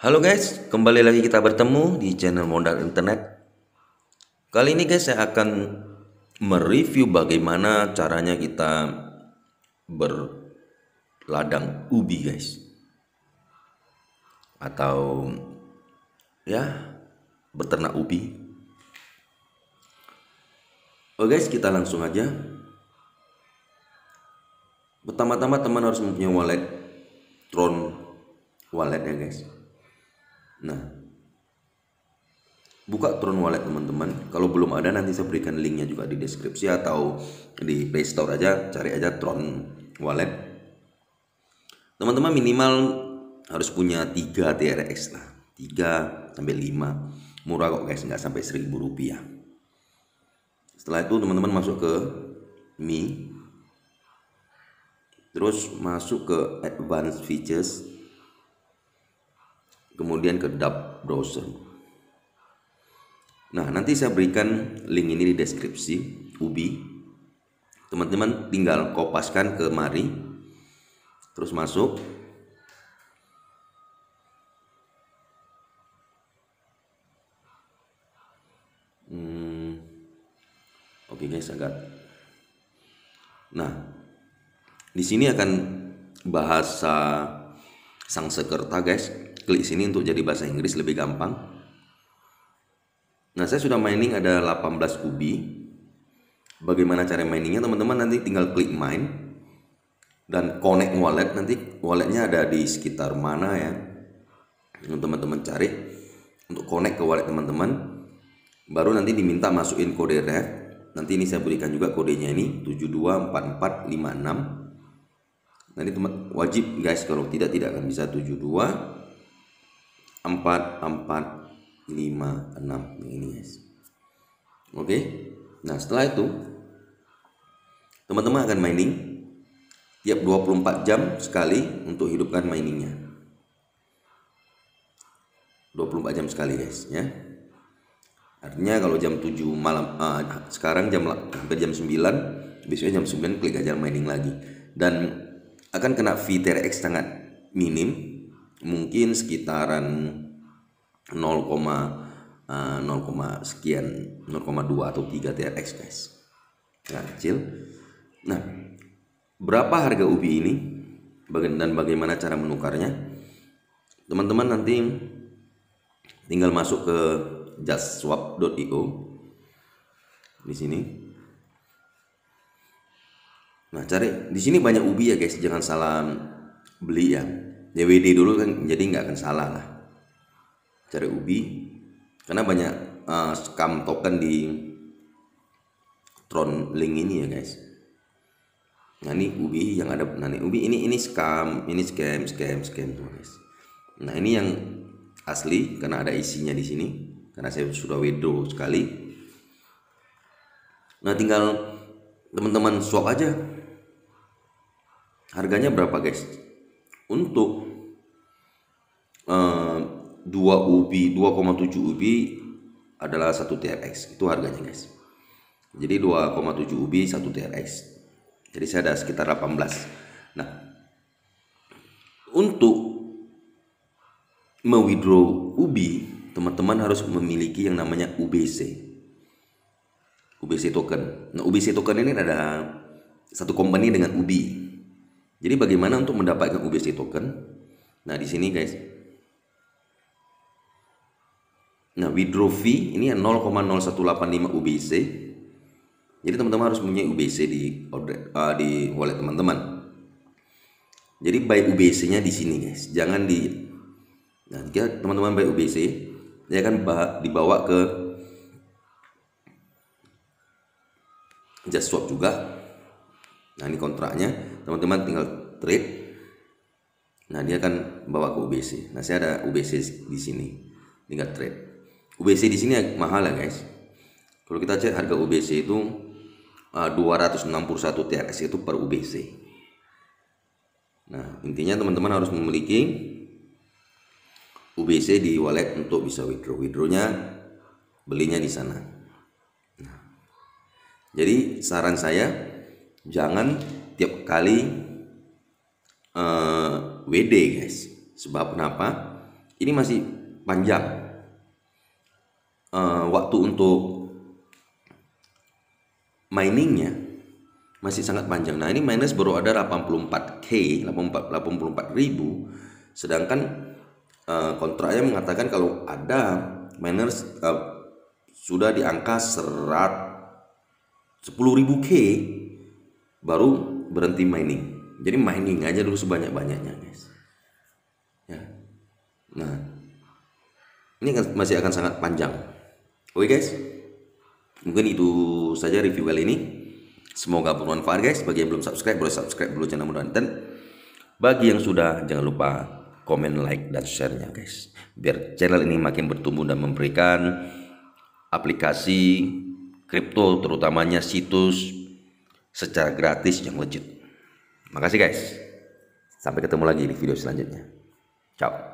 Halo guys, kembali lagi kita bertemu di channel Modal Internet. Kali ini guys saya akan mereview bagaimana caranya kita berladang ubi guys. Atau ya beternak ubi. Oke guys, kita langsung aja. Pertama-tama teman harus mempunyai wallet Tron wallet ya guys Nah, buka Tron Wallet teman-teman. Kalau belum ada nanti saya berikan linknya juga di deskripsi atau di Play Store aja, cari aja Tron Wallet. Teman-teman minimal harus punya 3 TRX lah. 3 sampai 5. Murah kok guys, nggak sampai 1000 rupiah. Setelah itu teman-teman masuk ke Mi. Terus masuk ke advanced features kemudian ke dub browser. Nah, nanti saya berikan link ini di deskripsi UBI. Teman-teman tinggal kopaskan ke mari. Terus masuk. Hmm. Oke okay guys, agak. Nah, di sini akan bahasa sang sekerta guys Klik sini untuk jadi bahasa Inggris lebih gampang. Nah, saya sudah mining ada 18 ubi. Bagaimana cara miningnya teman-teman nanti tinggal klik mine dan connect wallet nanti walletnya ada di sekitar mana ya untuk teman-teman cari untuk connect ke wallet teman-teman baru nanti diminta masukin kode ref nanti ini saya berikan juga kodenya ini 724456 nanti teman wajib guys kalau tidak tidak akan bisa 72 4 4 5 6 ini guys oke nah setelah itu teman-teman akan mining tiap 24 jam sekali untuk hidupkan miningnya 24 jam sekali guys ya artinya kalau jam 7 malam uh, sekarang jam hampir jam 9 biasanya jam 9 klik aja mining lagi dan akan kena fee TRX sangat minim mungkin sekitaran 0, 0, eh, sekian 0,2 atau 3 TRX guys nah, kecil nah berapa harga ubi ini dan bagaimana cara menukarnya teman-teman nanti tinggal masuk ke justswap.io di sini nah cari di sini banyak ubi ya guys jangan salah beli ya DWD ya, dulu kan jadi nggak akan salah lah cari ubi karena banyak uh, scam token di Tron Link ini ya guys nah ini ubi yang ada nah ini ubi ini ini scam ini scam scam scam tuh guys nah ini yang asli karena ada isinya di sini karena saya sudah wedo sekali nah tinggal teman-teman swap aja harganya berapa guys untuk 2UB 2,7 ub adalah 1 TRX itu harganya guys jadi 2,7 ub 1 TRX jadi saya ada sekitar 18 nah untuk mewithdraw ubi teman-teman harus memiliki yang namanya UBC UBC token nah UBC token ini ada satu company dengan ubi jadi bagaimana untuk mendapatkan UBC token nah di sini guys Nah, withdraw fee ini 0,0185 ya UBC. Jadi teman-teman harus punya UBC di uh, di wallet teman-teman. Jadi buy UBC-nya di sini guys, jangan di Nah, jika teman-teman buy UBC, dia akan dibawa ke just swap juga. Nah, ini kontraknya, teman-teman tinggal trade. Nah, dia akan bawa ke UBC. Nah, saya ada UBC di sini. Tinggal trade. UBC di sini mahal ya guys. Kalau kita cek harga UBC itu uh, 261 TRS itu per UBC. Nah, intinya teman-teman harus memiliki UBC di wallet untuk bisa withdraw. Withdrawnya belinya di sana. Nah, jadi saran saya jangan tiap kali uh, eh, WD guys. Sebab kenapa? Ini masih panjang uh, waktu untuk miningnya masih sangat panjang. Nah ini minus baru ada 84k, 84 ribu. Sedangkan uh, eh, kontraknya mengatakan kalau ada miners uh, eh, sudah di angka 10 10.000 K baru berhenti mining. Jadi mining aja dulu sebanyak-banyaknya, guys. Ya. Nah, ini masih akan sangat panjang. Oke guys, mungkin itu saja review kali ini. Semoga bermanfaat guys. Bagi yang belum subscribe, boleh subscribe dulu channel Mudah dan Bagi yang sudah, jangan lupa komen, like, dan share-nya guys. Biar channel ini makin bertumbuh dan memberikan aplikasi kripto terutamanya situs secara gratis yang legit. Makasih guys. Sampai ketemu lagi di video selanjutnya. Ciao.